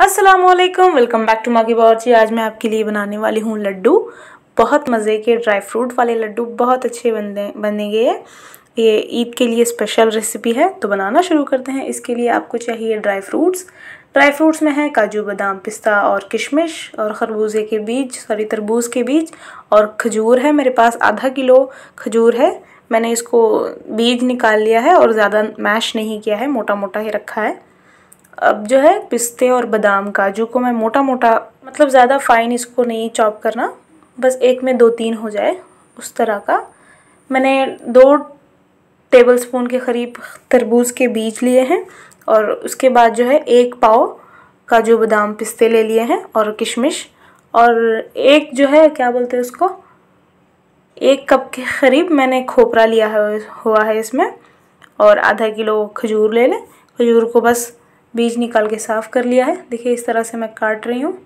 अस्सलाम वालेकुम welcome back to मागी जी आज मैं आपके लिए बनाने वाली हूँ लड्डू बहुत मज़े के ड्राई फ्रूट वाले लड्डू बहुत अच्छे बने बनेंगे ये ईद के लिए स्पेशल रेसिपी है तो बनाना शुरू करते हैं इसके लिए आपको चाहिए ड्राई फ्रूट्स ड्राई फ्रूट्स में है काजू बादाम पिस्ता और किशमिश और खरबूजे के बीज सॉरी तरबूज के बीज और खजूर है मेरे पास आधा किलो खजूर है मैंने इसको बीज निकाल लिया है और ज़्यादा मैश नहीं किया है मोटा मोटा ही रखा है अब जो है पिस्ते और बादाम काजू को मैं मोटा मोटा मतलब ज़्यादा फाइन इसको नहीं चॉप करना बस एक में दो तीन हो जाए उस तरह का मैंने दो टेबल स्पून के करीब तरबूज के बीज लिए हैं और उसके बाद जो है एक पाव काजू बादाम पिस्ते ले लिए हैं और किशमिश और एक जो है क्या बोलते हैं उसको एक कप के करीब मैंने खोपरा लिया है हुआ है इसमें और आधा किलो खजूर ले लें खजूर को बस बीज निकाल के साफ़ कर लिया है देखिए इस तरह से मैं काट रही हूँ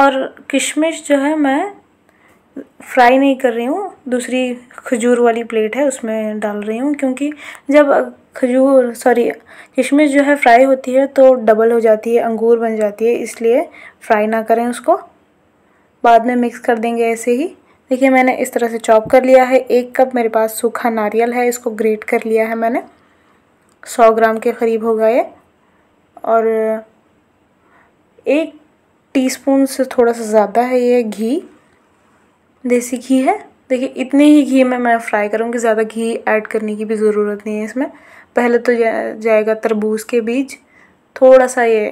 और किशमिश जो है मैं फ्राई नहीं कर रही हूँ दूसरी खजूर वाली प्लेट है उसमें डाल रही हूँ क्योंकि जब खजूर सॉरी किशमिश जो है फ्राई होती है तो डबल हो जाती है अंगूर बन जाती है इसलिए फ्राई ना करें उसको बाद में मिक्स कर देंगे ऐसे ही देखिए मैंने इस तरह से चॉप कर लिया है एक कप मेरे पास सूखा नारियल है इसको ग्रेट कर लिया है मैंने सौ ग्राम के करीब होगा ये और एक टीस्पून से थोड़ा सा ज़्यादा है ये घी देसी घी है देखिए इतने ही घी में मैं फ्राई करूँगी ज़्यादा घी ऐड करने की भी ज़रूरत नहीं है इसमें पहले तो जा, जाएगा तरबूज के बीज थोड़ा सा ये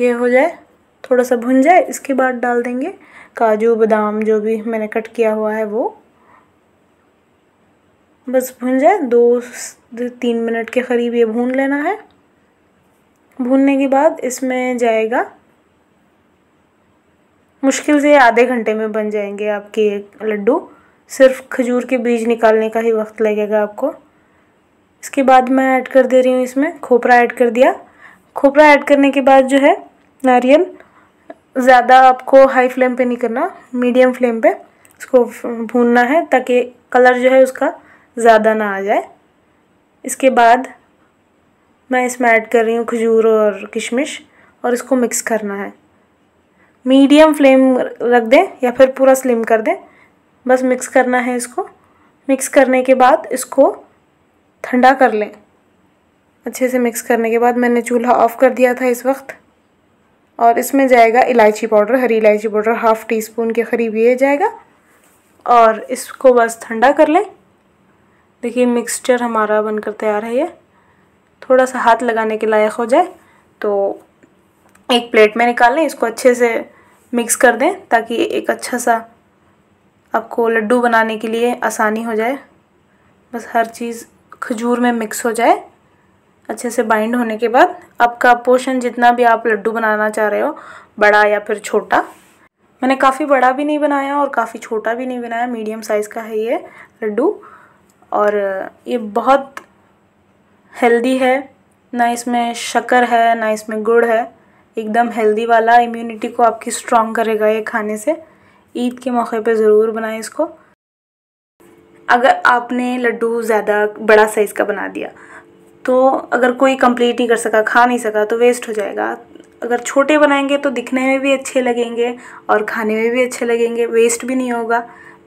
ये हो जाए थोड़ा सा भुन जाए इसके बाद डाल देंगे काजू बादाम जो भी मैंने कट किया हुआ है वो बस भुन जाए दो तीन मिनट के करीब ये भून लेना है भूनने के बाद इसमें जाएगा मुश्किल से आधे घंटे में बन जाएंगे आपके लड्डू सिर्फ खजूर के बीज निकालने का ही वक्त लगेगा आपको इसके बाद मैं ऐड कर दे रही हूँ इसमें खोपरा ऐड कर दिया खोपरा ऐड करने के बाद जो है नारियल ज़्यादा आपको हाई फ्लेम पे नहीं करना मीडियम फ्लेम पे इसको भूनना है ताकि कलर जो है उसका ज़्यादा ना आ जाए इसके बाद मैं इसमें ऐड कर रही हूँ खजूर और किशमिश और इसको मिक्स करना है मीडियम फ्लेम रख दें या फिर पूरा स्लिम कर दें बस मिक्स करना है इसको मिक्स करने के बाद इसको ठंडा कर लें अच्छे से मिक्स करने के बाद मैंने चूल्हा ऑफ़ कर दिया था इस वक्त और इसमें जाएगा इलायची पाउडर हरी इलायची पाउडर हाफ़ टी स्पून के करीब ये जाएगा और इसको बस ठंडा कर लें देखिए मिक्सचर हमारा बनकर तैयार है ये थोड़ा सा हाथ लगाने के लायक हो जाए तो एक प्लेट में निकाल लें इसको अच्छे से मिक्स कर दें ताकि एक अच्छा सा आपको लड्डू बनाने के लिए आसानी हो जाए बस हर चीज़ खजूर में मिक्स हो जाए अच्छे से बाइंड होने के बाद आपका पोर्शन जितना भी आप लड्डू बनाना चाह रहे हो बड़ा या फिर छोटा मैंने काफ़ी बड़ा भी नहीं बनाया और काफ़ी छोटा भी नहीं बनाया मीडियम साइज़ का है ये लड्डू और ये बहुत हेल्दी है ना इसमें शक्कर है ना इसमें गुड़ है एकदम हेल्दी वाला इम्यूनिटी को आपकी स्ट्रॉन्ग करेगा ये खाने से ईद के मौके पे ज़रूर बनाएं इसको अगर आपने लड्डू ज़्यादा बड़ा साइज़ का बना दिया तो अगर कोई कंप्लीट नहीं कर सका खा नहीं सका तो वेस्ट हो जाएगा अगर छोटे बनाएंगे तो दिखने में भी अच्छे लगेंगे और खाने में भी अच्छे लगेंगे वेस्ट भी नहीं होगा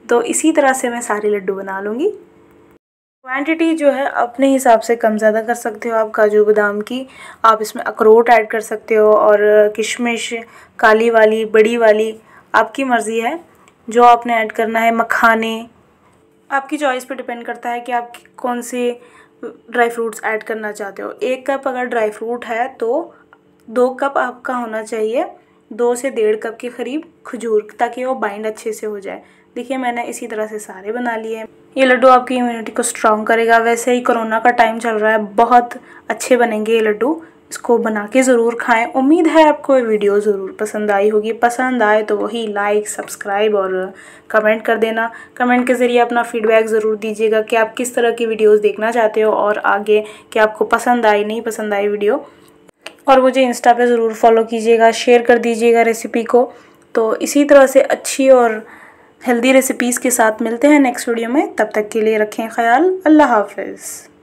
तो इसी तरह से मैं सारे लड्डू बना लूँगी क्वांटिटी जो है अपने हिसाब से कम ज़्यादा कर सकते हो आप काजू बादाम की आप इसमें अखरोट ऐड कर सकते हो और किशमिश काली वाली बड़ी वाली आपकी मर्ज़ी है जो आपने ऐड करना है मखाने आपकी चॉइस पे डिपेंड करता है कि आप कौन से ड्राई फ्रूट्स ऐड करना चाहते हो एक कप अगर ड्राई फ्रूट है तो दो कप आपका होना चाहिए दो से डेढ़ कप के करीब खजूर ताकि वो बाइंड अच्छे से हो जाए देखिए मैंने इसी तरह से सारे बना लिए हैं ये लड्डू आपकी इम्यूनिटी को स्ट्रांग करेगा वैसे ही कोरोना का टाइम चल रहा है बहुत अच्छे बनेंगे ये लड्डू इसको बना के ज़रूर खाएं उम्मीद है आपको ये वीडियो ज़रूर पसंद आई होगी पसंद आए तो वही लाइक सब्सक्राइब और कमेंट कर देना कमेंट के ज़रिए अपना फीडबैक ज़रूर दीजिएगा कि आप किस तरह की वीडियोस देखना चाहते हो और आगे कि आपको पसंद आई नहीं पसंद आई वीडियो और मुझे इंस्टा पे ज़रूर फॉलो कीजिएगा शेयर कर दीजिएगा रेसिपी को तो इसी तरह से अच्छी और हेल्दी रेसिपीज़ के साथ मिलते हैं नेक्स्ट वीडियो में तब तक के लिए रखें ख्याल अल्लाह हाफिज़